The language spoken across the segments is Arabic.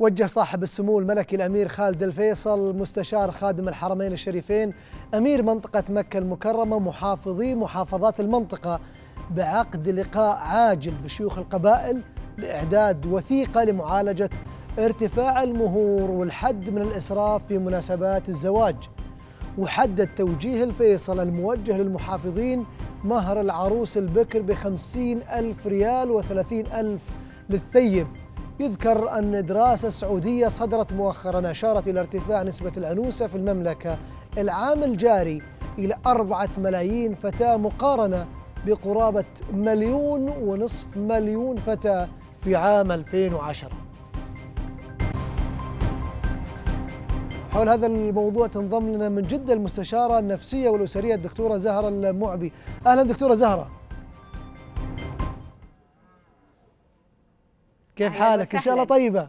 وجه صاحب السمو الملكي الامير خالد الفيصل مستشار خادم الحرمين الشريفين امير منطقه مكه المكرمه محافظي محافظات المنطقه بعقد لقاء عاجل بشيوخ القبائل لاعداد وثيقه لمعالجه ارتفاع المهور والحد من الاسراف في مناسبات الزواج وحدد توجيه الفيصل الموجه للمحافظين مهر العروس البكر بخمسين ألف ريال وثلاثين ألف للثيب يذكر أن دراسة سعودية صدرت مؤخرا أشارت إلى ارتفاع نسبة الأنوثة في المملكة العام الجاري إلى أربعة ملايين فتاة مقارنة بقرابة مليون ونصف مليون فتاة في عام 2010 حول هذا الموضوع تنضم لنا من جدة المستشارة النفسية والأسرية الدكتورة زهرة المعبي أهلا دكتورة زهرة كيف حالك ان شاء الله طيبه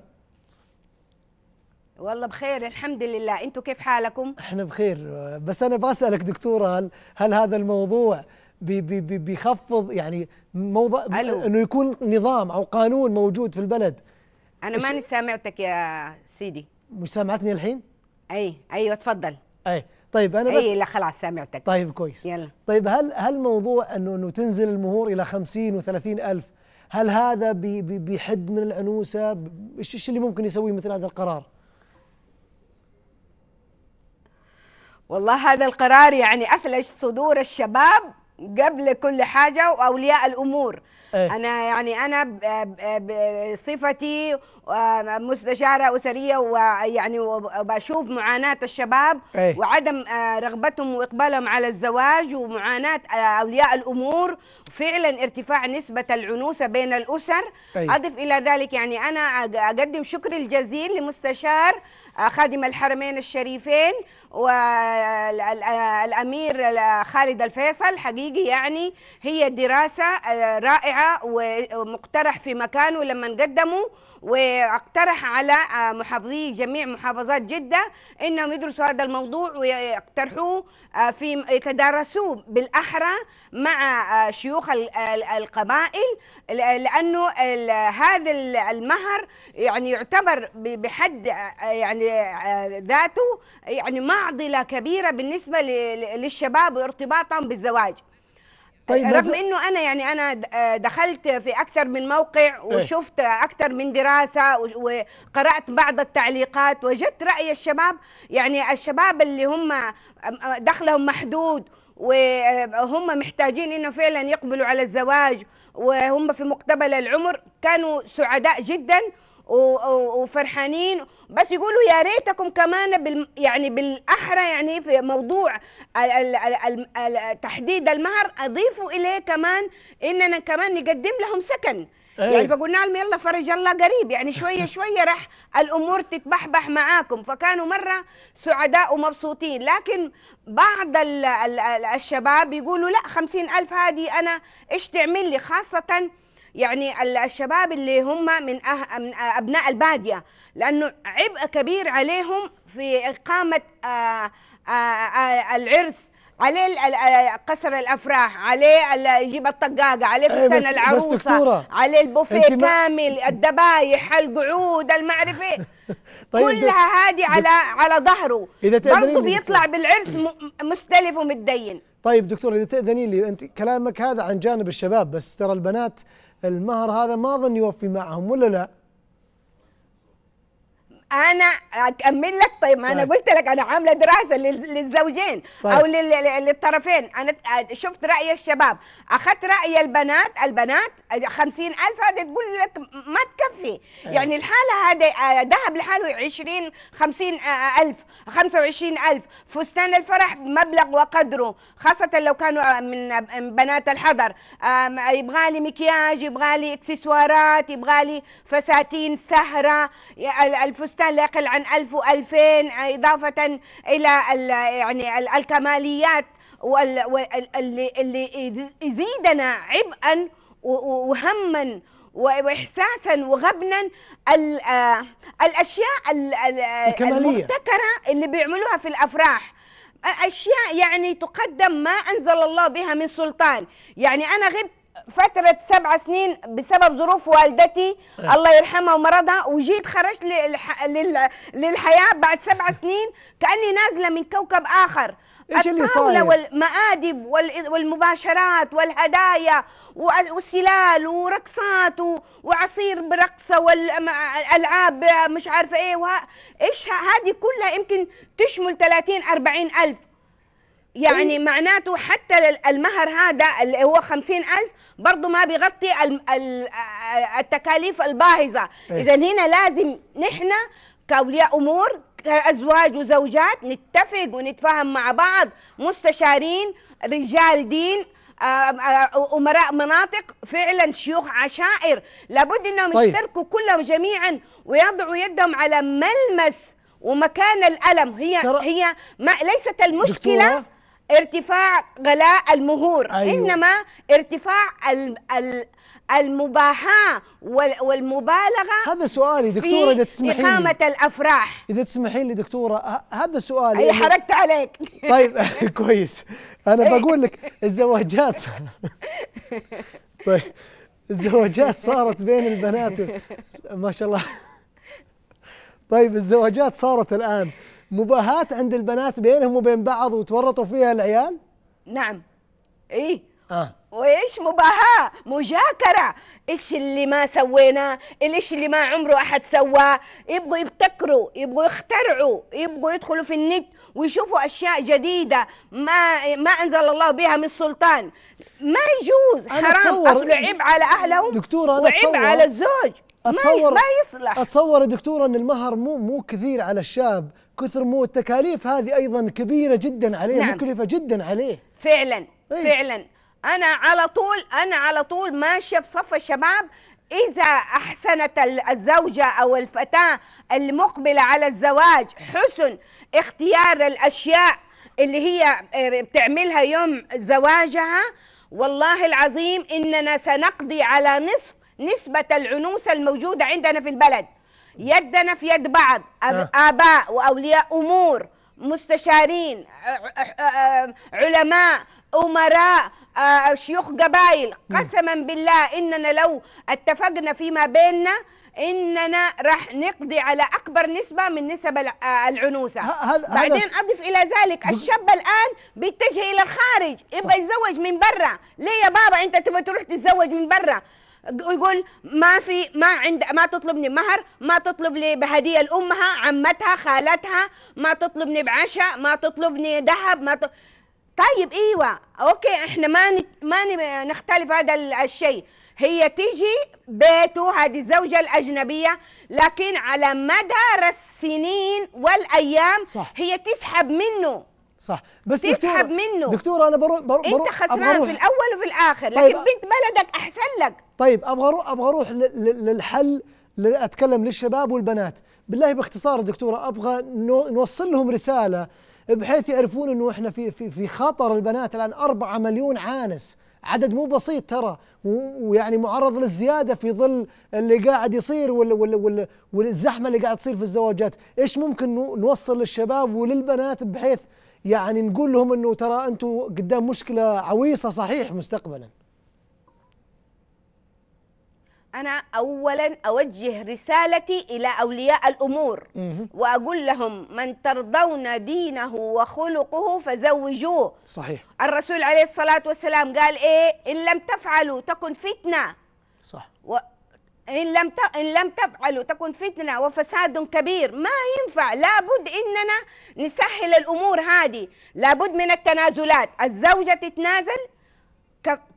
والله بخير الحمد لله انتم كيف حالكم احنا بخير بس انا ابغى اسالك دكتوره هل هل هذا الموضوع بي بي بي بيخفض يعني موضوع انه يكون نظام او قانون موجود في البلد انا ماني سامعتك يا سيدي مش سامعتني الحين اي ايوه تفضل اي طيب انا بس اي لا خلاص سامعتك طيب كويس يلا طيب هل هل موضوع انه انه تنزل المهور الى 50 و30 الف هل هذا بيحد من الانوثه ايش اللي ممكن يسويه مثل هذا القرار والله هذا القرار يعني اثلج صدور الشباب قبل كل حاجه واولياء الامور أيه؟ انا يعني انا بصفتي آه، مستشاره اسريه ويعني وبشوف معاناه الشباب أيه؟ وعدم آه، رغبتهم واقبالهم على الزواج ومعاناه آه، اولياء الامور فعلا ارتفاع نسبه العنوسه بين الاسر أيه؟ اضف الى ذلك يعني انا اقدم شكري الجزيل لمستشار خادم الحرمين الشريفين والامير خالد الفيصل حقيقي يعني هي دراسه رائعه ومقترح في مكانه لما قدموا واقترح على آه، محافظي جميع محافظات جدة انهم يدرسوا هذا الموضوع ويقترحوه آه، في يتدارسوه بالاحرى مع آه، شيوخ القبائل لانه هذا المهر يعني يعتبر بحد يعني ذاته يعني معضله كبيره بالنسبه للشباب وارتباطهم بالزواج طيب رغم انه انا يعني انا آه، دخلت في اكثر من موقع إيه. وشفت اكثر من دراسه وقرات بعض التعليقات وجدت راي الشباب يعني الشباب اللي هم دخلهم محدود وهم محتاجين انه فعلا يقبلوا على الزواج وهم في مقتبل العمر كانوا سعداء جدا وفرحانين بس يقولوا يا ريتكم كمان بال يعني بالاحرى يعني في موضوع تحديد المهر اضيفوا اليه كمان اننا كمان نقدم لهم سكن أيه. يعني فقلنا لهم يلا فرج الله قريب يعني شويه شويه راح الامور تتبحبح معاكم فكانوا مره سعداء ومبسوطين لكن بعض الـ الـ الـ الشباب يقولوا لا خمسين ألف هذه أنا إيش تعمل لي خاصة يعني الشباب اللي هم من, أه من أبناء البادية لأنه عبء كبير عليهم في إقامة آه، آه، آه، العرس عليه قصر الافراح عليه يجيب الطقاقه عليه إيه، فستان العروسه عليه البوفيه كامل الذبايح القعود المعرفه طيب كلها هذه على على ظهره برضه بيطلع بالعرس مستلف ومتدين طيب دكتور اذا تاذني لي انت كلامك هذا عن جانب الشباب بس ترى البنات المهر هذا ما اظن يوفي معهم ولا لا؟ انا اكمل لك طيب ما انا طيب. قلت لك انا عامله دراسه للزوجين طيب. او للطرفين انا شفت راي الشباب اخذت راي البنات البنات خمسين ألف هذه تقول لك ما تكفي إيه. يعني الحاله هذه آه، ذهب لحاله 20 50 آه، ألف 25 ألف فستان الفرح مبلغ وقدره خاصه لو كانوا آه، من بنات الحضر يبغى لي مكياج يبغى لي اكسسوارات يبغى لي فساتين سهره الفستان الانسان لا يقل عن 1000 و2000 آه، اضافه الى يعني الكماليات اللي يزيدنا عبئا وهما واحساسا وغبنا آه، الاشياء المبتكره اللي بيعملوها في الافراح اشياء يعني تقدم ما انزل الله بها من سلطان يعني انا غبت فترة سبع سنين بسبب ظروف والدتي أه. الله يرحمها ومرضها وجيت خرجت للح... لل... للحياة بعد سبع سنين كأني نازلة من كوكب آخر ايش اللي صاير؟ والمآدب والمباشرات والهدايا والسلال ورقصات وعصير برقصه والالعاب مش عارفه ايه وه... ايش هذه كلها يمكن تشمل 30 40 الف يعني أي. معناته حتى المهر هذا اللي هو خمسين ألف برضه ما بيغطي التكاليف الباهظة إيه. إذا هنا لازم نحن كأولياء أمور كأزواج وزوجات نتفق ونتفاهم مع بعض مستشارين رجال دين امراء مناطق فعلا شيوخ عشائر لابد انهم طيب. يشتركوا كلهم جميعا ويضعوا يدهم على ملمس ومكان الالم هي هي ما ليست المشكله ارتفاع غلاء المهور أيوة. انما ارتفاع المباحة والمبالغه هذا سؤالي دكتوره اذا تسمحي لي اقامه الافراح اذا تسمحي لي دكتوره هذا سؤالي اي يعني حركت عليك طيب كويس انا بقول لك الزواجات طيب الزواجات صارت بين البنات ما شاء الله طيب الزواجات صارت الان مباهاة عند البنات بينهم وبين بعض وتورطوا فيها العيال؟ نعم ايه آه. وايش مباهاة مجاكرة ايش اللي ما سويناه ايش اللي ما عمره احد سواه يبغوا يبتكروا يبغوا يخترعوا يبغوا يدخلوا في النت ويشوفوا اشياء جديدة ما ما انزل الله بها من سلطان ما يجوز حرام اصله عيب على اهلهم دكتورة أنا وعيب على الزوج أتصور ما يصلح اتصور دكتورة ان المهر مو مو كثير على الشاب كثر مو التكاليف هذه ايضا كبيره جدا عليه نعم. مكلفه جدا عليه فعلا أيه؟ فعلا انا على طول انا على طول ماشيه في صف الشباب إذا أحسنت الزوجة أو الفتاة المقبلة على الزواج حسن اختيار الأشياء اللي هي آه، بتعملها يوم زواجها والله العظيم إننا سنقضي على نصف نسبة العنوسة الموجودة عندنا في البلد يدنا في يد بعض آه. اباء واولياء امور مستشارين علماء امراء آه، شيوخ قبائل قسما بالله اننا لو اتفقنا فيما بيننا اننا راح نقضي على اكبر نسبه من نسب آه، العنوسه هل بعدين اضف الى ذلك الشاب الان بيتجه الى الخارج يبغى يتزوج من برا ليه يا بابا انت تبغى تروح تتزوج من برا يقول ما في ما عند ما تطلبني مهر ما تطلبني بهديه لامها عمتها خالتها ما تطلبني بعشاء ما تطلبني ذهب ما ت... طيب ايوه اوكي احنا ما ما نختلف هذا الشيء هي تيجي بيته هذه الزوجة الأجنبية لكن على مدار السنين والأيام صح. هي تسحب منه صح بس تسحب منه دكتوره انا بروح برو برو انت خسران في الاول وفي الاخر لكن طيب، بنت بلدك احسن لك طيب ابغى اروح ابغى اروح للحل اتكلم للشباب والبنات بالله باختصار دكتوره ابغى نوصل لهم رساله بحيث يعرفون انه احنا في في في خطر البنات الان 4 مليون عانس عدد مو بسيط ترى ويعني معرض للزياده في ظل اللي قاعد يصير وال وال وال والزحمه اللي قاعد تصير في الزواجات، ايش ممكن نوصل للشباب وللبنات بحيث يعني نقول لهم انه ترى انتم قدام مشكله عويصه صحيح مستقبلا انا اولا اوجه رسالتي الى اولياء الامور واقول لهم من ترضون دينه وخلقه فزوجوه صحيح الرسول عليه الصلاه والسلام قال ايه ان لم تفعلوا تكن فتنه صح إن لم إن لم تفعلوا تكون فتنة وفساد كبير ما ينفع لابد إننا نسهل الأمور هذه لابد من التنازلات الزوجة تتنازل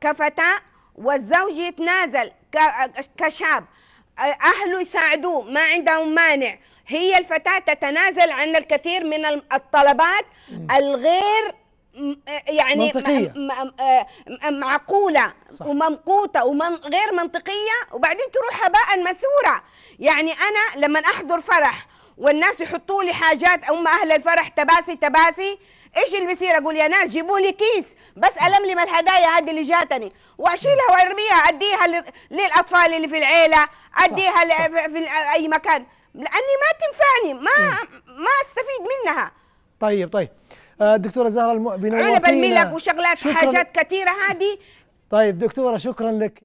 كفتاة والزوج يتنازل كشاب أهله يساعدوه ما عندهم مانع هي الفتاة تتنازل عن الكثير من الطلبات الغير يعني منطقية. آه، معقوله صح. وممقوته ومن غير منطقيه وبعدين تروح هباء مثوره يعني انا لما احضر فرح والناس يحطوا لي حاجات هم اهل الفرح تباسي تباسي ايش اللي بيصير اقول يا ناس جيبوا لي كيس بس الملم الهدايا هذه اللي جاتني واشيلها وارميها اديها للاطفال اللي في العيله اديها صح. صح. في اي مكان لاني ما تنفعني ما ما استفيد منها طيب طيب آه، دكتوره زهره المؤمنه علب الملك وشغلات حاجات كثيره هذه طيب دكتوره شكرا لك